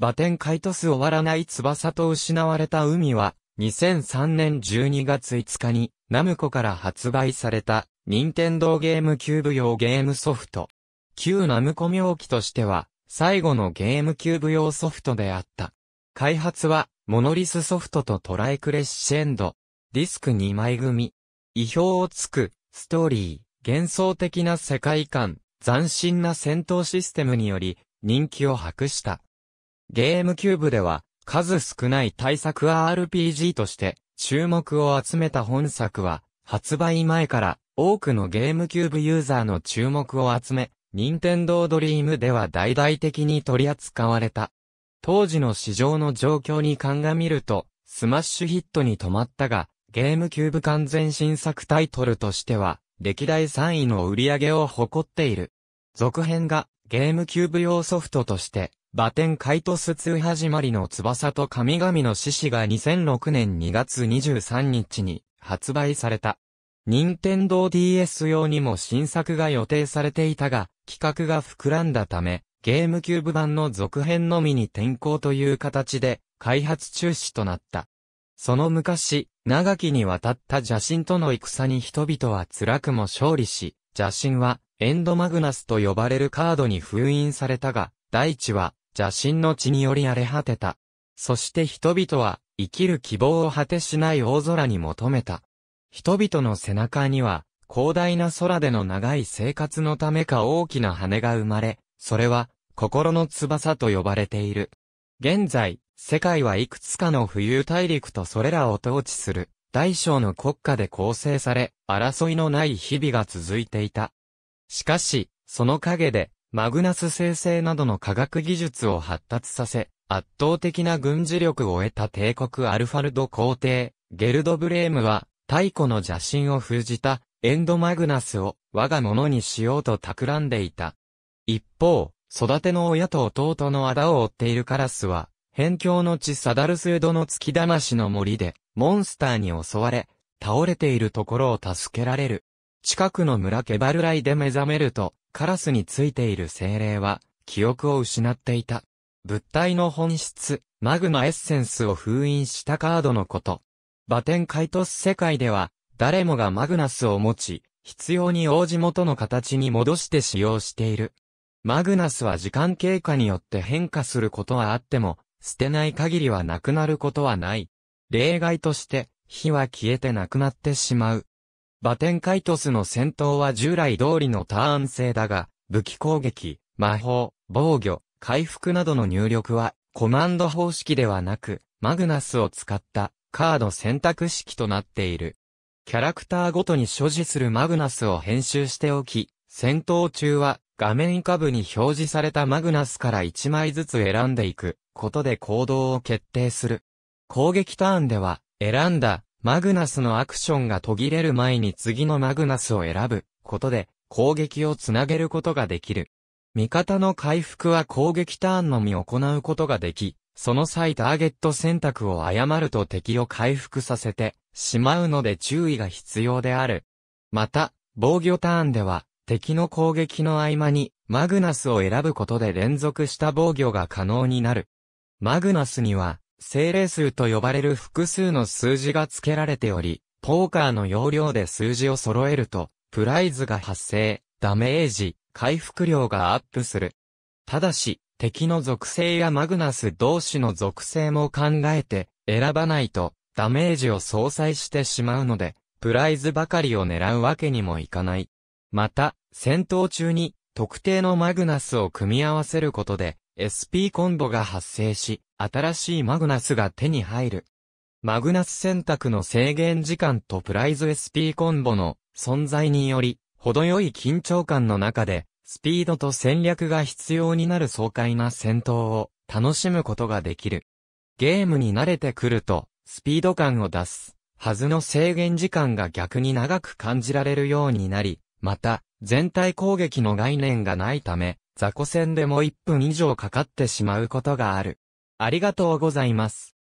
馬天イトス終わらない翼と失われた海は、2003年12月5日に、ナムコから発売された、任天堂ゲームキューブ用ゲームソフト。旧ナムコ名機としては、最後のゲームキューブ用ソフトであった。開発は、モノリスソフトとトライクレッシェンド。ディスク2枚組。意表をつく、ストーリー、幻想的な世界観、斬新な戦闘システムにより、人気を博した。ゲームキューブでは、数少ない対策 RPG として、注目を集めた本作は、発売前から多くのゲームキューブユーザーの注目を集め、任天堂ドリームでは大々的に取り扱われた。当時の市場の状況に鑑みると、スマッシュヒットに止まったが、ゲームキューブ完全新作タイトルとしては、歴代3位の売り上げを誇っている。続編が、ゲームキューブ用ソフトとして、バテンイトスツー始まりの翼と神々の獅子が2006年2月23日に発売された。任天堂 DS 用にも新作が予定されていたが、企画が膨らんだため、ゲームキューブ版の続編のみに転向という形で、開発中止となった。その昔、長きにわたった邪神との戦に人々は辛くも勝利し、邪神はエンドマグナスと呼ばれるカードに封印されたが、大地は邪神の血により荒れ果てた。そして人々は、生きる希望を果てしない大空に求めた。人々の背中には、広大な空での長い生活のためか大きな羽が生まれ、それは、心の翼と呼ばれている。現在、世界はいくつかの浮遊大陸とそれらを統治する、大小の国家で構成され、争いのない日々が続いていた。しかし、その陰で、マグナス生成などの科学技術を発達させ、圧倒的な軍事力を得た帝国アルファルド皇帝、ゲルドブレームは、太古の邪神を封じた、エンドマグナスを我が物にしようと企んでいた。一方、育ての親と弟の仇を追っているカラスは、辺境の地サダルスエドの月騙しの森で、モンスターに襲われ、倒れているところを助けられる。近くの村ケバルライで目覚めると、カラスについている精霊は、記憶を失っていた。物体の本質、マグマエッセンスを封印したカードのこと。バテンカイトス世界では、誰もがマグナスを持ち、必要に応じ元の形に戻して使用している。マグナスは時間経過によって変化することはあっても、捨てない限りはなくなることはない。例外として、火は消えてなくなってしまう。バテンカイトスの戦闘は従来通りのターン制だが、武器攻撃、魔法、防御、回復などの入力は、コマンド方式ではなく、マグナスを使ったカード選択式となっている。キャラクターごとに所持するマグナスを編集しておき、戦闘中は画面下部に表示されたマグナスから1枚ずつ選んでいくことで行動を決定する。攻撃ターンでは選んだマグナスのアクションが途切れる前に次のマグナスを選ぶことで攻撃をつなげることができる。味方の回復は攻撃ターンのみ行うことができ、その際ターゲット選択を誤ると敵を回復させてしまうので注意が必要である。また、防御ターンでは敵の攻撃の合間にマグナスを選ぶことで連続した防御が可能になる。マグナスには精霊数と呼ばれる複数の数字が付けられており、ポーカーの要領で数字を揃えると、プライズが発生、ダメージ、回復量がアップする。ただし、敵の属性やマグナス同士の属性も考えて、選ばないと、ダメージを相殺してしまうので、プライズばかりを狙うわけにもいかない。また、戦闘中に、特定のマグナスを組み合わせることで、SP コンボが発生し、新しいマグナスが手に入る。マグナス選択の制限時間とプライズ SP コンボの存在により、程よい緊張感の中で、スピードと戦略が必要になる爽快な戦闘を楽しむことができる。ゲームに慣れてくると、スピード感を出す、はずの制限時間が逆に長く感じられるようになり、また、全体攻撃の概念がないため、雑魚戦でも1分以上かかってしまうことがある。ありがとうございます。